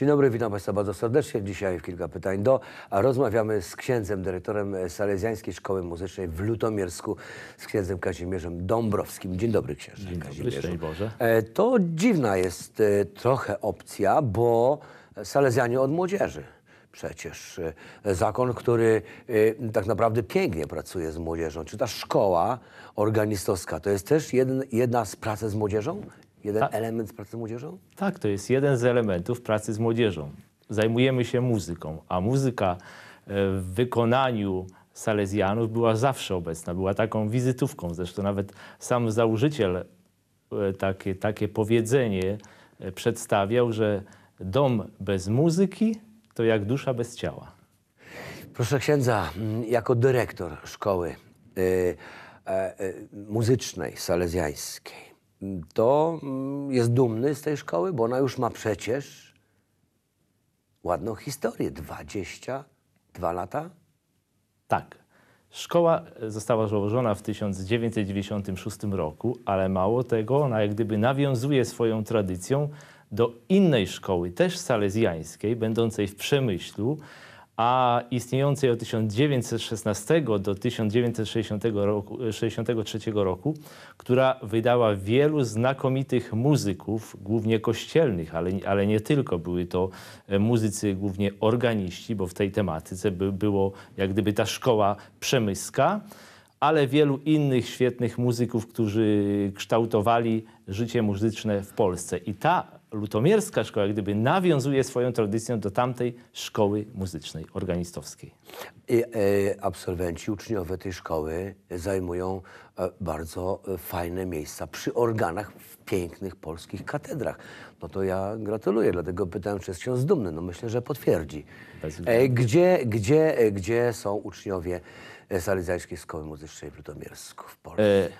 Dzień dobry, witam Państwa bardzo serdecznie. Dzisiaj w kilka pytań do. A rozmawiamy z księdzem, dyrektorem Salezjańskiej Szkoły Muzycznej w Lutomiersku, z księdzem Kazimierzem Dąbrowskim. Dzień dobry, księżę Dzień Kazimierzu. Dobry, Boże. E, to dziwna jest e, trochę opcja, bo Salezjanie od młodzieży przecież. E, zakon, który tak naprawdę pięknie pracuje z młodzieżą. Czy ta szkoła organistowska to jest też jedna z prac z młodzieżą? Jeden Ta, element pracy z młodzieżą? Tak, to jest jeden z elementów pracy z młodzieżą. Zajmujemy się muzyką, a muzyka e, w wykonaniu Salezjanów była zawsze obecna, była taką wizytówką. Zresztą nawet sam założyciel e, takie, takie powiedzenie e, przedstawiał, że dom bez muzyki to jak dusza bez ciała. Proszę księdza, mm, jako dyrektor szkoły yy, yy, muzycznej salezjańskiej, to mm, jest dumny z tej szkoły, bo ona już ma przecież ładną historię. 22 lata? Tak. Szkoła została założona w 1996 roku, ale mało tego, ona jak gdyby nawiązuje swoją tradycją do innej szkoły, też salezjańskiej, będącej w Przemyślu, a istniejącej od 1916 do roku, 1963 roku, która wydała wielu znakomitych muzyków, głównie kościelnych, ale, ale nie tylko. Były to e, muzycy, głównie organiści, bo w tej tematyce by, było jak gdyby ta szkoła przemyska, ale wielu innych świetnych muzyków, którzy kształtowali życie muzyczne w Polsce. I ta lutomierska szkoła jak gdyby nawiązuje swoją tradycję do tamtej szkoły muzycznej, organistowskiej. I, e, absolwenci, uczniowie tej szkoły zajmują e, bardzo e, fajne miejsca przy organach w pięknych polskich katedrach. No to ja gratuluję, dlatego pytałem, czy jest ksiądz dumny. No myślę, że potwierdzi. E, gdzie, gdzie, e, gdzie są uczniowie Salezjańskiej Szkoły Muzycznej w Ludomiersku w Polsce. E,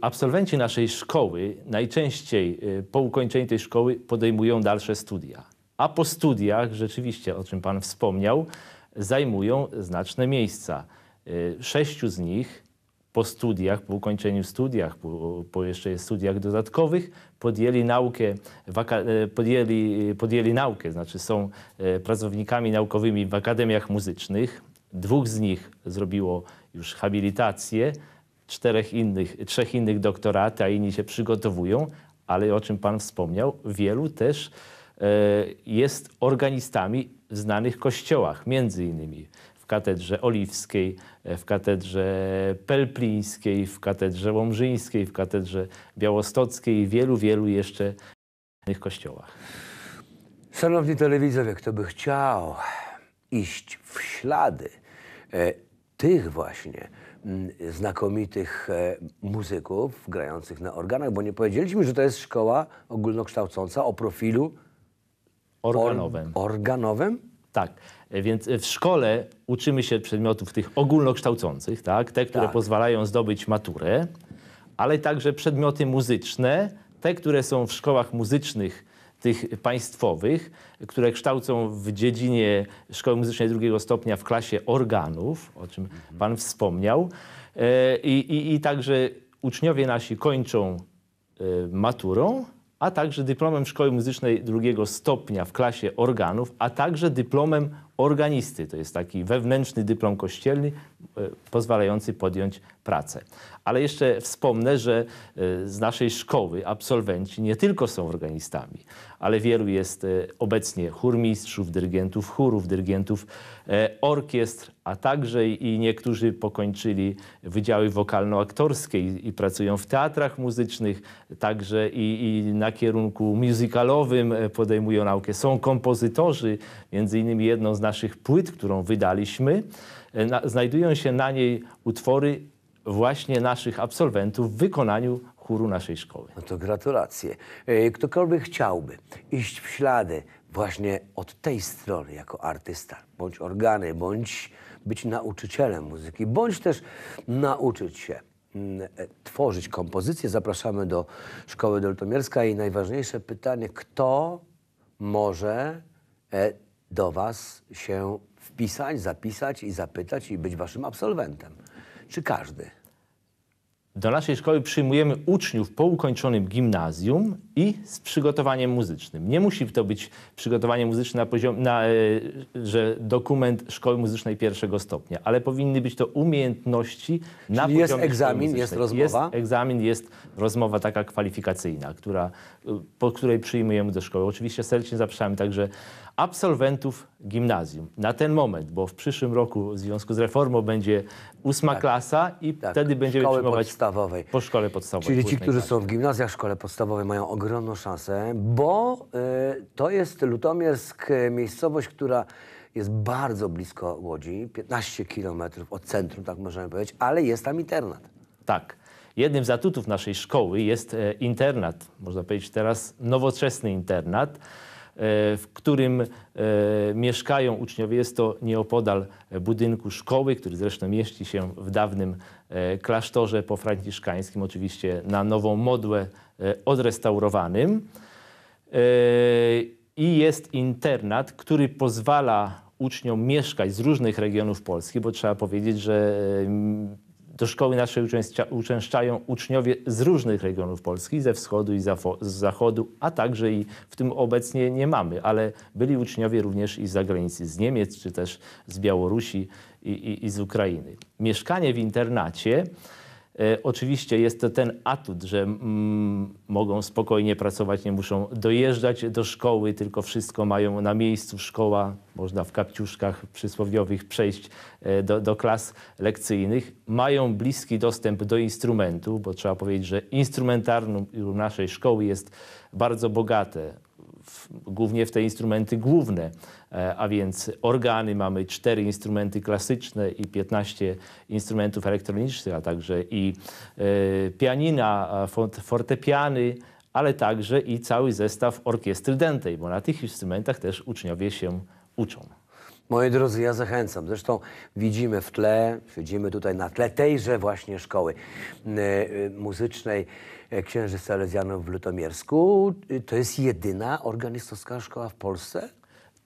absolwenci naszej szkoły najczęściej e, po ukończeniu tej szkoły podejmują dalsze studia. A po studiach, rzeczywiście, o czym Pan wspomniał, zajmują znaczne miejsca. E, sześciu z nich po studiach, po ukończeniu studiach, po, po jeszcze studiach dodatkowych, podjęli naukę, podjęli, podjęli naukę, znaczy są pracownikami naukowymi w akademiach muzycznych, Dwóch z nich zrobiło już habilitację, czterech innych, trzech innych doktoraty, a inni się przygotowują, ale o czym Pan wspomniał, wielu też e, jest organistami w znanych kościołach, między innymi w katedrze oliwskiej, e, w katedrze pelplińskiej, w katedrze łomżyńskiej, w katedrze białostockiej i wielu, wielu jeszcze innych kościołach. Szanowni telewidzowie, kto by chciał iść w ślady E, tych właśnie mm, znakomitych e, muzyków grających na organach, bo nie powiedzieliśmy, że to jest szkoła ogólnokształcąca o profilu organowym. organowym? Tak, e, więc w szkole uczymy się przedmiotów tych ogólnokształcących, tak? te, które tak. pozwalają zdobyć maturę, ale także przedmioty muzyczne, te, które są w szkołach muzycznych tych państwowych, które kształcą w dziedzinie szkoły muzycznej drugiego stopnia w klasie organów, o czym Pan wspomniał. E, I, i, i także uczniowie nasi kończą e, maturą, a także dyplomem szkoły muzycznej drugiego stopnia w klasie organów, a także dyplomem organisty. To jest taki wewnętrzny dyplom kościelny e, pozwalający podjąć pracę. Ale jeszcze wspomnę, że e, z naszej szkoły absolwenci nie tylko są organistami, ale wielu jest e, obecnie chórmistrzów, dyrygentów chórów, dyrygentów orkiestr, a także i niektórzy pokończyli wydziały wokalno-aktorskie i, pracują w teatrach muzycznych, także i, i, na kierunku musicalowym podejmują naukę. Są kompozytorzy, między innymi jedną z naszych naszych płyt, którą wydaliśmy, e, na, znajdują się na niej utwory właśnie naszych absolwentów w wykonaniu chóru naszej szkoły. No to gratulacje. E, ktokolwiek chciałby iść w ślady właśnie od tej strony jako artysta, bądź organy, bądź być nauczycielem muzyki, bądź też nauczyć się mm, e, tworzyć kompozycję, zapraszamy do Szkoły Doltomierska i najważniejsze pytanie, kto może do Was się wpisać, zapisać i zapytać i być Waszym absolwentem? Czy każdy? Do naszej szkoły przyjmujemy uczniów po ukończonym gimnazjum i z przygotowaniem muzycznym. Nie musi to być przygotowanie muzyczne na poziomie, na, e, że dokument szkoły muzycznej pierwszego stopnia, ale powinny być to umiejętności Czyli na jest egzamin, jest rozmowa? Jest egzamin, jest rozmowa taka kwalifikacyjna, która, e, po której przyjmujemy do szkoły. Oczywiście serdecznie zapraszamy także absolwentów gimnazjum na ten moment, bo w przyszłym roku w związku z reformą będzie ósma tak, klasa i tak, wtedy będziemy szkoły przyjmować podstawowej. po szkole podstawowej. Czyli ci, którzy klasie. są w gimnazjach, szkole podstawowej mają ogromną szansę, bo y, to jest Lutomiersk, y, miejscowość, która jest bardzo blisko Łodzi, 15 kilometrów od centrum, tak możemy powiedzieć, ale jest tam internat. Tak. Jednym z atutów naszej szkoły jest e, internat, można powiedzieć teraz nowoczesny internat, E, w którym e, mieszkają uczniowie. Jest to nieopodal budynku szkoły, który zresztą mieści się w dawnym e, klasztorze franciszkańskim oczywiście na nową modłę odrestaurowanym. I jest internat, który pozwala uczniom mieszkać z różnych regionów Polski, bo trzeba powiedzieć, że do szkoły naszej uczęszczają uczniowie z różnych regionów Polski, ze wschodu i z zachodu, a także i w tym obecnie nie mamy, ale byli uczniowie również i z zagranicy, z Niemiec czy też z Białorusi i, i, i z Ukrainy. Mieszkanie w internacie E, oczywiście jest to ten atut, że mm, mogą spokojnie pracować, nie muszą dojeżdżać do szkoły, tylko wszystko mają na miejscu. Szkoła, można w kapciuszkach przysłowiowych przejść e, do, do klas lekcyjnych. Mają bliski dostęp do instrumentu, bo trzeba powiedzieć, że instrumentarium naszej szkoły jest bardzo bogate głównie w te instrumenty główne, e, a więc organy mamy cztery instrumenty klasyczne i 15 instrumentów elektronicznych, a także i e, pianina, fortepiany, ale także i cały zestaw orkiestry dętej, bo na tych instrumentach też uczniowie się uczą. Moi drodzy, ja zachęcam. Zresztą widzimy w tle, siedzimy tutaj na tle tejże właśnie szkoły e, e, muzycznej e, księży Salezjanów w Lutomiersku. To jest jedyna organistowska szkoła w Polsce?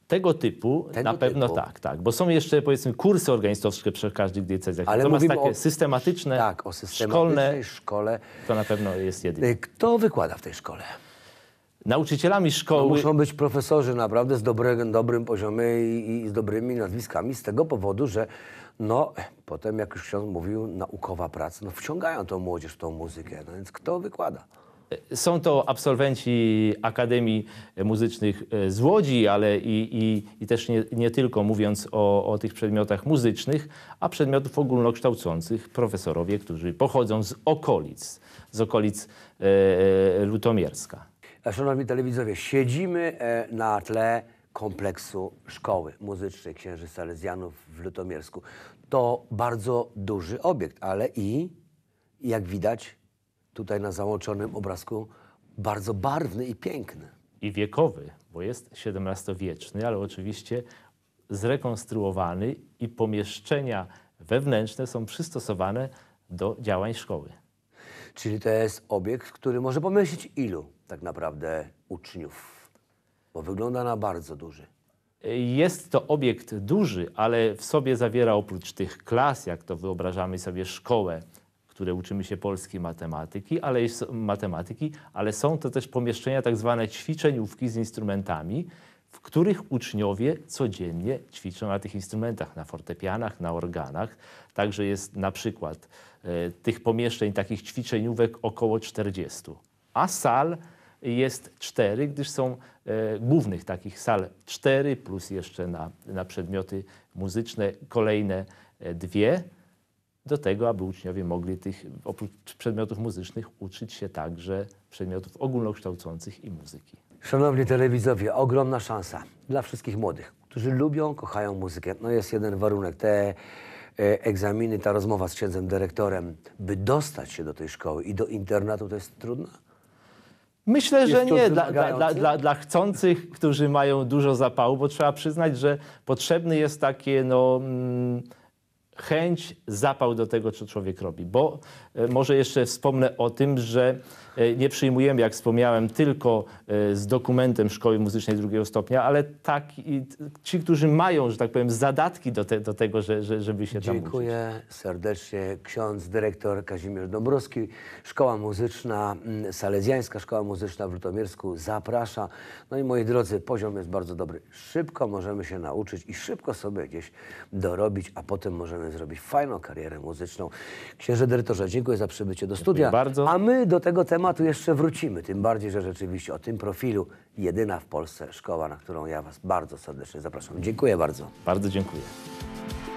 Tego typu Tego na pewno typu. tak, tak. Bo są jeszcze powiedzmy kursy organistowskie przy każdych diecezjach. Ale Natomiast takie o, systematyczne, tak, o systematycznej szkolne, szkole to na pewno jest jedyne. Kto wykłada w tej szkole? nauczycielami no, szkoły. To muszą być profesorzy naprawdę z dobrym, dobrym poziomie i, i, z dobrymi nazwiskami, z tego powodu, że no, potem, jak już ksiądz mówił, naukowa praca, no wciągają tą młodzież w tą muzykę, no więc kto wykłada? E, są to absolwenci Akademii Muzycznych e, z Łodzi, ale i, i, i też nie, nie, tylko mówiąc o, o, tych przedmiotach muzycznych, a przedmiotów ogólnokształcących profesorowie, którzy pochodzą z okolic, z okolic e, e Lutomierska. Szanowni telewidzowie, siedzimy e, na tle kompleksu szkoły muzycznej księży Salezjanów w Lutomiersku. To bardzo duży obiekt, ale i jak widać tutaj na załączonym obrazku bardzo barwny i piękny. I wiekowy, bo jest XVII-wieczny, ale oczywiście zrekonstruowany i pomieszczenia wewnętrzne są przystosowane do działań szkoły. Czyli to jest obiekt, który może pomieścić ilu tak naprawdę uczniów, bo wygląda na bardzo duży. Jest to obiekt duży, ale w sobie zawiera oprócz tych klas, jak to wyobrażamy sobie szkołę, które uczymy się polskiej matematyki, ale, matematyki, ale są to też pomieszczenia tak zwane ćwiczeniówki z instrumentami, w których uczniowie codziennie ćwiczą na tych instrumentach, na fortepianach, na organach. Także jest na przykład e, tych pomieszczeń, takich ćwiczeniówek około 40, a sal jest 4, gdyż są e, głównych takich sal 4 plus jeszcze na, na przedmioty muzyczne kolejne e, dwie do tego, aby uczniowie mogli tych, oprócz przedmiotów muzycznych, uczyć się także przedmiotów ogólnokształcących i muzyki. Szanowni telewizowie, ogromna szansa dla wszystkich młodych, którzy lubią, kochają muzykę. No jest jeden warunek, te e, egzaminy, ta rozmowa z księdzem dyrektorem, by dostać się do tej szkoły i do internatu, to jest trudne? Myślę, że nie. Dla, dla, dla, dla, chcących, którzy mają dużo zapału, bo trzeba przyznać, że potrzebny jest takie no... Mm, chęć, zapał do tego, co człowiek robi. Bo e, może jeszcze wspomnę o tym, że E, nie przyjmujemy, jak wspomniałem, tylko e, z dokumentem szkoły muzycznej drugiego stopnia, ale tak ci, którzy mają, że tak powiem, zadatki do, te, do tego, że, że, żeby się Dziękuję tam Dziękuję serdecznie. Ksiądz, dyrektor Kazimierz Dąbrowski, Szkoła Muzyczna, mm, Salezjańska Szkoła Muzyczna w Lutomiersku zaprasza. No i moi drodzy, poziom jest bardzo dobry. Szybko możemy się nauczyć i szybko sobie gdzieś dorobić, a potem możemy zrobić fajną karierę muzyczną. Księże dyrektorze, dziękuję za przybycie do studia. Dziękuję bardzo. A my do tego tematu tematu jeszcze wrócimy, tym bardziej, że rzeczywiście o tym profilu jedyna w Polsce szkoła, na którą ja Was bardzo serdecznie zapraszam. Dziękuję bardzo. Bardzo dziękuję.